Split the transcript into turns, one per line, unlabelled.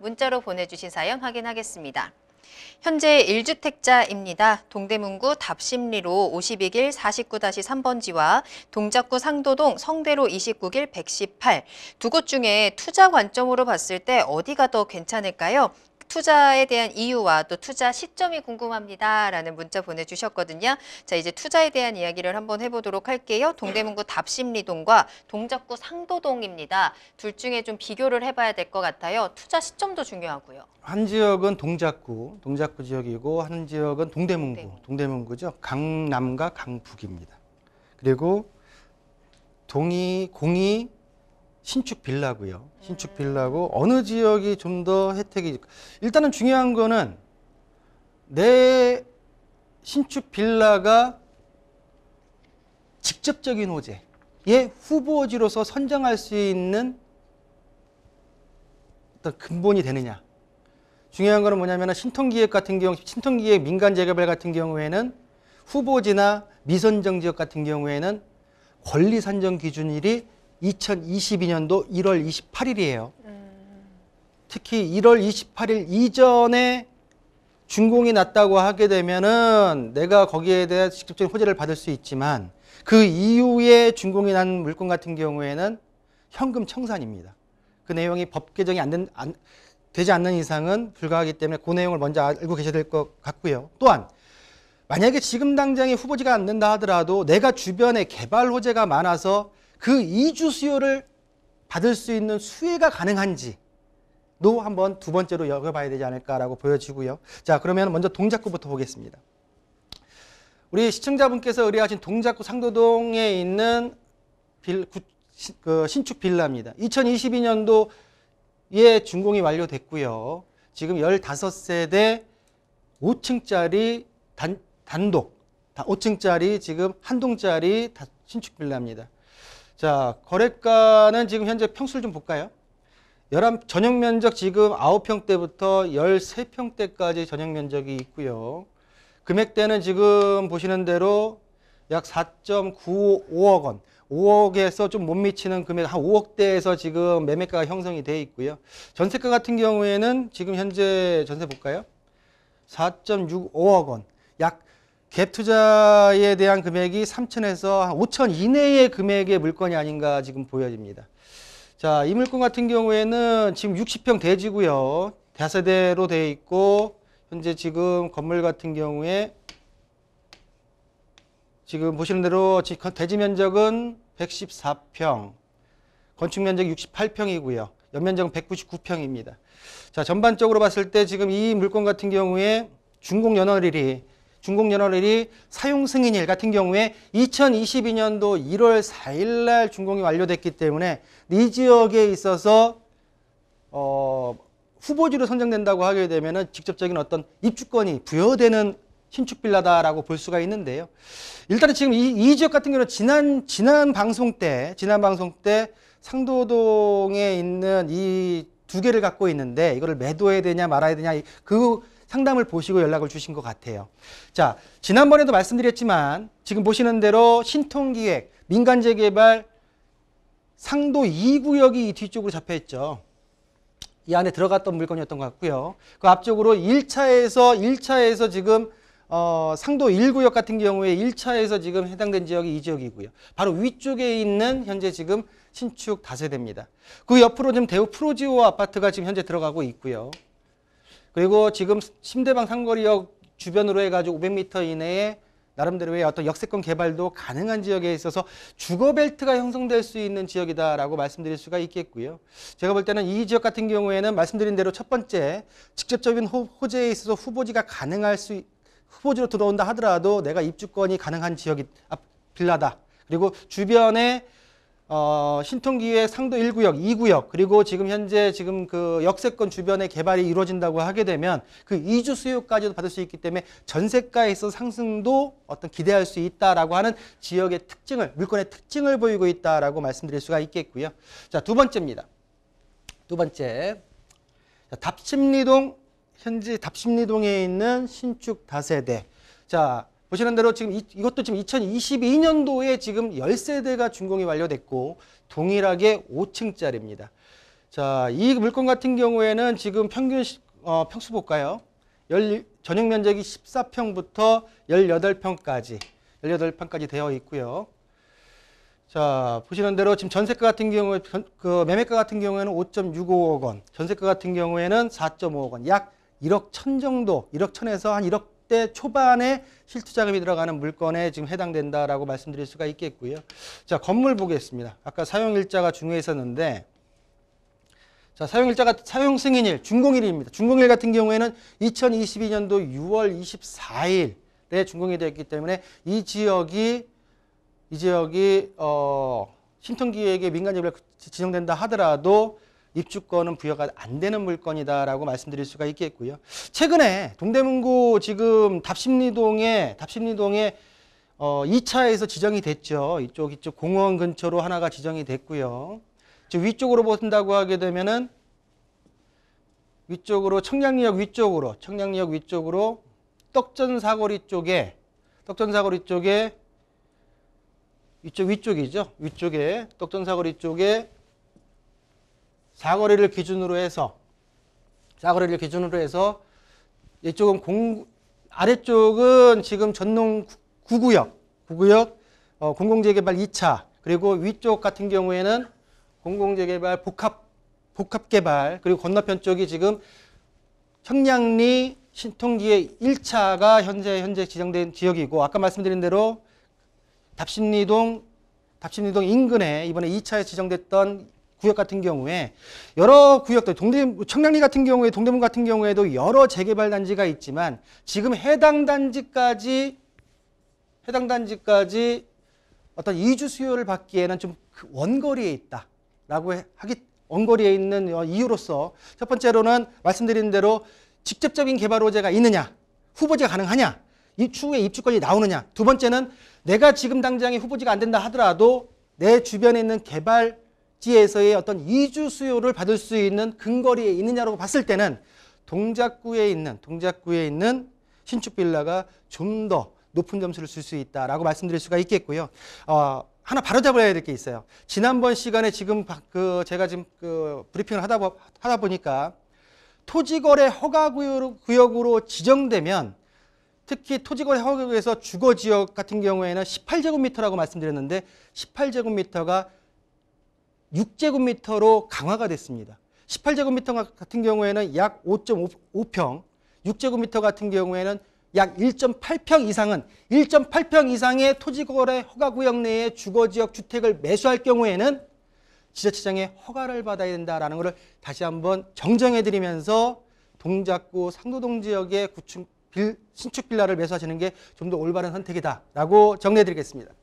문자로 보내주신 사연 확인하겠습니다. 현재 1주택자입니다. 동대문구 답심리로 52길 49-3번지와 동작구 상도동 성대로 29길 118 두 곳 중에 투자 관점으로 봤을 때 어디가 더 괜찮을까요? 투자에 대한 이유와 또 투자 시점이 궁금합니다. 라는 문자 보내주셨거든요. 자, 이제 투자에 대한 이야기를 한번 해보도록 할게요. 동대문구 답심리동과 동작구 상도동입니다. 둘 중에 좀 비교를 해봐야 될 것 같아요. 투자 시점도 중요하고요. 한 지역은 동작구, 동작구 지역이고 한 지역은 동대문구, 동대문. 동대문구죠. 강남과 강북입니다. 그리고 동이 공이 신축 빌라고요. 신축 빌라고 어느 지역이 좀 더 혜택이 일단은 중요한 거는 내 신축 빌라가 직접적인 호재의 후보지로서 선정할 수 있는 어떤 근본이 되느냐. 중요한 거는 뭐냐면 신통기획 같은 경우, 신통기획 민간 재개발 같은 경우에는 후보지나 미선정 지역 같은 경우에는 권리 산정 기준일이 2022년도 1월 28일이에요. 음. 특히 1월 28일 이전에 준공이 났다고 하게 되면은 내가 거기에 대해 직접적인 호재를 받을 수 있지만 그 이후에 준공이 난 물건 같은 경우에는 현금 청산입니다. 그 내용이 법 개정이 안, 된, 안 되지 않는 이상은 불가하기 때문에 그 내용을 먼저 알고 계셔야 될 것 같고요. 또한 만약에 지금 당장에 후보지가 안 된다 하더라도 내가 주변에 개발 호재가 많아서 그 이주 수요를 받을 수 있는 수혜가 가능한지 도 한번 두 번째로 여겨봐야 되지 않을까라고 보여지고요. 자, 그러면 먼저 동작구부터 보겠습니다. 우리 시청자분께서 의뢰하신 동작구 상도동에 있는 빌, 구, 시, 그 신축 빌라입니다. 2022년도에 준공이 완료됐고요. 지금 15세대 5층짜리 단, 단독, 5층짜리 지금 한 동짜리 신축 빌라입니다. 자, 거래가는 지금 현재 평수를 좀 볼까요? 11, 전용 면적 지금 9평대부터 13평대까지 전용 면적이 있고요. 금액대는 지금 보시는 대로 약 4.95억 원. 5억에서 좀 못 미치는 금액 한 5억대에서 지금 매매가가 형성이 돼 있고요. 전세가 같은 경우에는 지금 현재 전세 볼까요? 4.65억 원. 약갭 투자에 대한 금액이 3천에서 5천 이내의 금액의 물건이 아닌가 지금 보여집니다. 자, 이 물건 같은 경우에는 지금 60평 대지고요. 다세대로 되어 있고 현재 지금 건물 같은 경우에 지금 보시는 대로 대지 면적은 114평, 건축 면적 68평이고요. 연면적은 199평입니다. 자, 전반적으로 봤을 때 지금 이 물건 같은 경우에 중공연월일이 중공연월일이 사용승인일 같은 경우에 2022년도 1월 4일 날 준공이 완료됐기 때문에 이 지역에 있어서 어, 후보지로 선정된다고 하게 되면 직접적인 어떤 입주권이 부여되는 신축 빌라다라고 볼 수가 있는데요. 일단은 지금 이, 이 지역 같은 경우는 지난 지난 방송 때 지난 방송 때 상도동에 있는 이 두 개를 갖고 있는데 이거를 매도해야 되냐 말아야 되냐 그 상담을 보시고 연락을 주신 것 같아요. 자, 지난번에도 말씀드렸지만 지금 보시는 대로 신통기획, 민간재개발, 상도 2구역이 이 뒤쪽으로 잡혀있죠. 이 안에 들어갔던 물건이었던 것 같고요. 그 앞쪽으로 1차에서 1차에서 지금 어, 상도 1구역 같은 경우에 1차에서 지금 해당된 지역이 이 지역이고요. 바로 위쪽에 있는 현재 지금 신축 다세대입니다. 그 옆으로 지금 대우 프로지오 아파트가 지금 현재 들어가고 있고요. 그리고 지금 심대방 상거리역 주변으로 해가지고 500m 이내에 나름대로의 어떤 역세권 개발도 가능한 지역에 있어서 주거벨트가 형성될 수 있는 지역이다라고 말씀드릴 수가 있겠고요. 제가 볼 때는 이 지역 같은 경우에는 말씀드린 대로 첫 번째 직접적인 호재에 있어서 후보지가 가능할 수 후보지로 들어온다 하더라도 내가 입주권이 가능한 지역이 아, 빌라다. 그리고 주변에 어, 신통기획 상도 1구역, 2구역, 그리고 지금 현재 지금 그 역세권 주변의 개발이 이루어진다고 하게 되면 그2주 수요까지도 받을 수 있기 때문에 전세가에 서 상승도 어떤 기대할 수 있다라고 하는 지역의 특징을, 물건의 특징을 보이고 있다라고 말씀드릴 수가 있겠고요. 자, 두 번째입니다. 두 번째. 자, 답심리동, 현재 답심리동에 있는 신축 다세대. 자, 보시는 대로 지금 이, 이 것도 지금 2022년도에 지금 10세대가 준공이 완료됐고 동일하게 5층짜리입니다. 자, 이 물건 같은 경우에는 지금 평균 어, 평수 볼까요? 열, 전용 면적이 14평부터 18평까지 18평까지 되어 있고요. 자, 보시는 대로 지금 전세가 같은 경우에 그 매매가 같은 경우에는 5.65억 원, 전세가 같은 경우에는 4.5억 원, 약 1억 천 정도, 1억 천에서 한 1억 20대 초반에 실투 자금이 들어가는 물건에 지금 해당된다라고 말씀드릴 수가 있겠고요. 자, 건물 보겠습니다. 아까 사용일자가 중요했었는데 자, 사용일자가 사용 승인일, 준공일입니다. 준공일 같은 경우에는 2022년도 6월 24일에 준공이 되었기 때문에 이 지역이 이 지역이 어, 신통기획의 민간지구로 지정된다 하더라도 입주권은 부여가 안 되는 물건이다라고 말씀드릴 수가 있겠고요. 최근에 동대문구 지금 답심리동에 답심리동에 어, 2차에서 지정이 됐죠. 이쪽 이쪽 공원 근처로 하나가 지정이 됐고요. 지금 위쪽으로 보신다고 하게 되면은 위쪽으로 청량리역 위쪽으로 청량리역 위쪽으로 떡전 사거리 쪽에 떡전 사거리 쪽에 이쪽 위쪽이죠. 위쪽에 떡전 사거리 쪽에 사거리를 기준으로 해서 사거리를 기준으로 해서 이쪽은 공 아래쪽은 지금 전농 구구역구구역 어, 공공재개발 2차 그리고 위쪽 같은 경우에는 공공재개발 복합 복합개발 그리고 건너편 쪽이 지금 청량리 신통기의 1차가 현재 현재 지정된 지역이고 아까 말씀드린 대로 답신리동 답신리동 인근에 이번에 2차에 지정됐던 구역 같은 경우에 여러 구역들 동대 청량리 같은 경우에 동대문 같은 경우에도 여러 재개발 단지가 있지만 지금 해당 단지까지 해당 단지까지 어떤 이주 수요를 받기에는 좀 그 원거리에 있다라고 하기 원거리에 있는 어, 이유로서 첫 번째로는 말씀드린 대로 직접적인 개발 호재가 있느냐 후보지가 가능하냐 이 추후에 입주권이 나오느냐 두 번째는 내가 지금 당장에 후보지가 안 된다 하더라도 내 주변에 있는 개발 지에서의 어떤 이주 수요를 받을 수 있는 근거리에 있느냐라고 봤을 때는 동작구에 있는 동작구에 있는 신축 빌라가 좀 더 높은 점수를 줄 수 있다라고 말씀드릴 수가 있겠고요. 어, 하나 바로잡아야 될 게 있어요. 지난번 시간에 지금 그 제가 지금 그 브리핑을 하다, 보, 하다 보니까 토지거래 허가구역으로 지정되면 특히 토지거래 허가구역에서 주거지역 같은 경우에는 18제곱미터라고 말씀드렸는데 18제곱미터가 6제곱미터로 강화가 됐습니다. 18제곱미터 같은 경우에는 약 5.5평, 6제곱미터 같은 경우에는 약 1.8평 이상은 1.8평 이상의 토지거래 허가구역 내에 주거지역 주택을 매수할 경우에는 지자체장의 허가를 받아야 된다라는 것을 다시 한번 정정해드리면서 동작구 상도동 지역의 구축 빌, 신축 빌라를 매수하시는 게 좀 더 올바른 선택이다라고 정리해드리겠습니다.